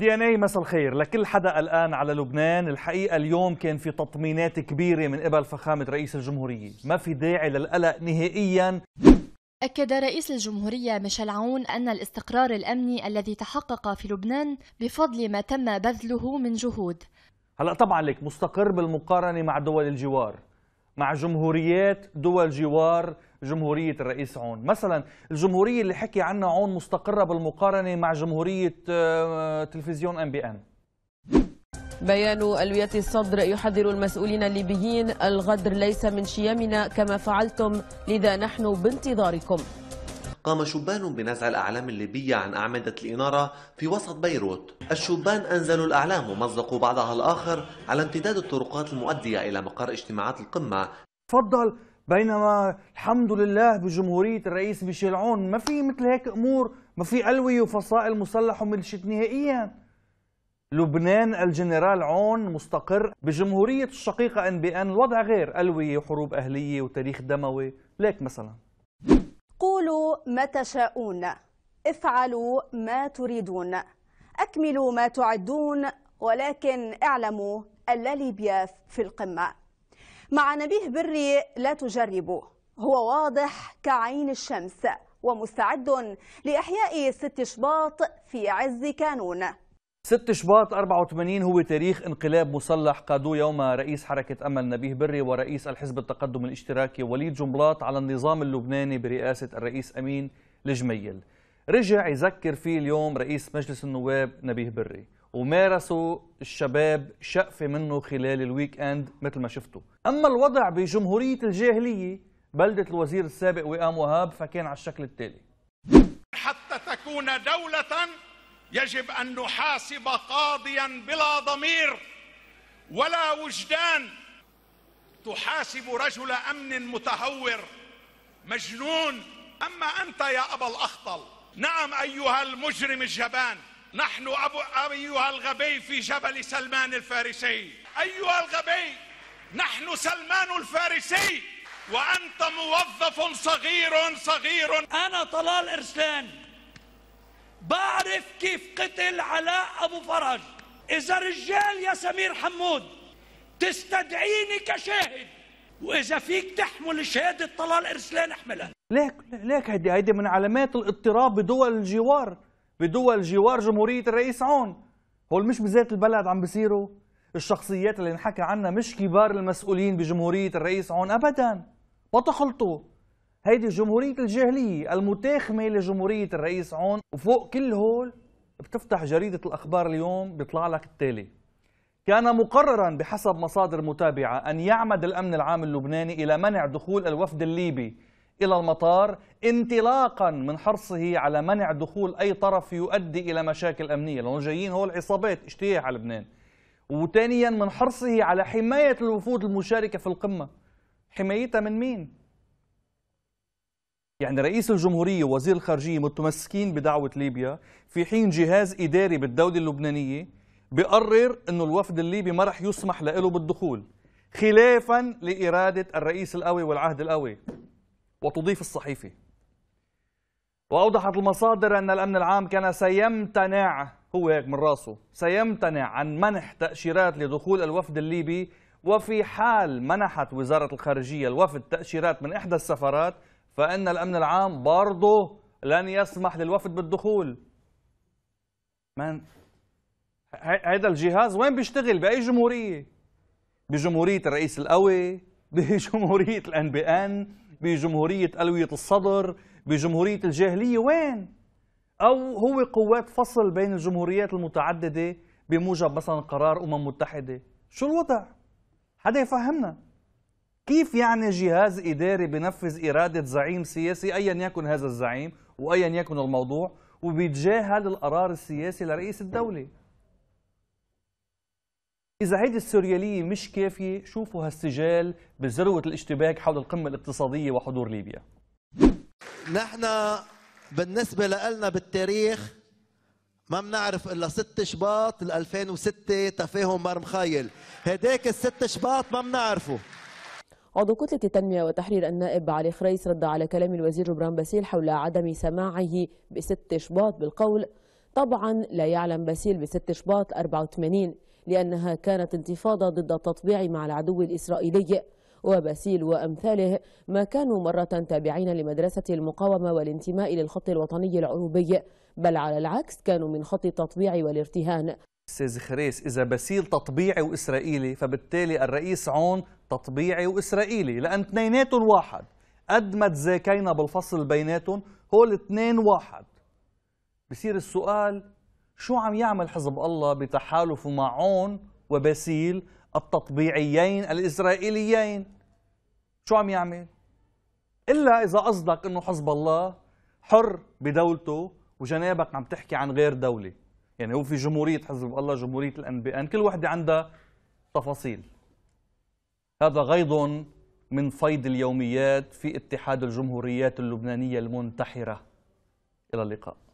دي ان اي مساء الخير لكل حدا قلقان على لبنان الحقيقه اليوم كان في تطمينات كبيره من قبل فخامه رئيس الجمهوريه ما في داعي للقلق نهائيا أكد رئيس الجمهورية ميشيل عون أن الاستقرار الأمني الذي تحقق في لبنان بفضل ما تم بذله من جهود هلا طبعا لك مستقر بالمقارنة مع دول الجوار مع جمهوريات دول جوار جمهورية الرئيس عون مثلا الجمهورية اللي حكي عنها عون مستقرة بالمقارنة مع جمهورية آه، تلفزيون ام بي ان بيان ألوية الصدر يحذر المسؤولين الليبيين الغدر ليس من شيمنا كما فعلتم لذا نحن بانتظاركم قام شبان بنزع الأعلام الليبية عن أعمدة الإنارة في وسط بيروت الشبان أنزلوا الأعلام ومزقوا بعضها الآخر على امتداد الطرقات المؤدية إلى مقر اجتماعات القمة تفضل بينما الحمد لله بجمهورية الرئيس ميشيل عون ما في مثل هيك أمور ما في ألوية وفصائل مسلحة وميليشيات نهائيا لبنان الجنرال عون مستقر بجمهورية الشقيقة ان بي ان الوضع غير ألوية وحروب أهلية وتاريخ دموي ليك مثلا قولوا ما تشاءون افعلوا ما تريدون أكملوا ما تعدون ولكن اعلموا ألا ليبيا في القمة مع نبيه بري لا تجربوا هو واضح كعين الشمس ومستعد لإحياء 6 شباط في عز كانون 6 شباط 84 هو تاريخ انقلاب مسلح قادوه يوم رئيس حركة أمل نبيه بري ورئيس الحزب التقدم الاشتراكي وليد جملاط على النظام اللبناني برئاسة الرئيس أمين الجميل رجع يذكر فيه اليوم رئيس مجلس النواب نبيه بري ومارسوا الشباب شقفة منه خلال الويك اند مثل ما شفتوا أما الوضع بجمهورية الجاهلية بلدة الوزير السابق وئام وهاب فكان على الشكل التالي حتى تكون دولة يجب أن نحاسب قاضيا بلا ضمير ولا وجدان تحاسب رجل أمن متهور مجنون أما أنت يا أبا الأخطل نعم أيها المجرم الجبان نحن أبو أيها الغبي في جبل سلمان الفارسي أيها الغبي نحن سلمان الفارسي وأنت موظف صغير صغير أنا طلال إرسلان بعرف كيف قتل علاء أبو فرج إذا رجال يا سمير حمود تستدعيني كشاهد وإذا فيك تحمل شهادة طلال إرسلان احملها ليك ليك هيدي هيدي من علامات الاضطراب بدول الجوار بدول جوار جمهورية الرئيس عون هول مش بذات البلد عم بصيروا الشخصيات اللي انحكى عنها مش كبار المسؤولين بجمهورية الرئيس عون أبدا ما تخلطوا هيدي جمهورية الجاهلية المتاخمة لجمهورية الرئيس عون وفوق كل هول بتفتح جريدة الأخبار اليوم بيطلع لك التالي كان مقررا بحسب مصادر متابعة أن يعمد الأمن العام اللبناني إلى منع دخول الوفد الليبي إلى المطار انطلاقا من حرصه على منع دخول أي طرف يؤدي إلى مشاكل أمنية لأنه جايين هو العصابات اجتياح على لبنان وثانيا من حرصه على حماية الوفود المشاركة في القمة حمايتها من مين؟ يعني رئيس الجمهورية ووزير الخارجية متمسكين بدعوة ليبيا في حين جهاز إداري بالدولة اللبنانية بقرر أنه الوفد الليبي ما رح يسمح له بالدخول خلافا لإرادة الرئيس القوي والعهد القوي وتضيف الصحيفة وأوضحت المصادر أن الأمن العام كان سيمتنع هو هيك من راسه سيمتنع عن منح تأشيرات لدخول الوفد الليبي وفي حال منحت وزارة الخارجية الوفد تأشيرات من إحدى السفارات فإن الأمن العام برضه لن يسمح للوفد بالدخول من هذا الجهاز وين بيشتغل بأي جمهورية بجمهورية الرئيس القوي بجمهورية الان بي ان بجمهورية ألوية الصدر بجمهورية الجاهلية وين؟ أو هو قوات فصل بين الجمهوريات المتعددة بموجب مثلا قرار أمم متحدة شو الوضع؟ حدا يفهمنا كيف يعني جهاز إداري بنفذ إرادة زعيم سياسي أيا يكن هذا الزعيم وأيا يكن الموضوع وبيتجاهل القرار السياسي لرئيس الدولة إذا هيدي السوريالية مش كافية شوفوا هالسجال بذروة الاشتباك حول القمة الاقتصادية وحضور ليبيا نحن بالنسبة لنا بالتاريخ ما بنعرف الا 6 شباط 2006 تفاهم مرمخايل هداك الست شباط ما بنعرفه عضو كتلة التنمية والتحرير النائب علي خريس رد على كلام الوزير جبران باسيل حول عدم سماعه بست شباط بالقول طبعا لا يعلم باسيل بست شباط 84 لأنها كانت انتفاضة ضد التطبيع مع العدو الإسرائيلي وباسيل وأمثاله ما كانوا مرة تابعين لمدرسة المقاومة والانتماء للخط الوطني العروبي بل على العكس كانوا من خط التطبيع والارتهان استاذ خريس اذا باسيل تطبيعي واسرائيلي فبالتالي الرئيس عون تطبيعي واسرائيلي لان اثنيناتهم واحد قد ما تزاكينا بالفصل بيناتهم هول اثنين واحد بصير السؤال شو عم يعمل حزب الله بتحالفه مع عون وباسيل التطبيعيين الإسرائيليين شو عم يعمل؟ إلا إذا قصدك أنه حزب الله حر بدولته وجنابك عم تحكي عن غير دولة يعني هو في جمهورية حزب الله جمهورية الان بي ان كل وحدة عندها تفاصيل هذا غيض من فيض اليوميات في اتحاد الجمهوريات اللبنانية المنتحرة إلى اللقاء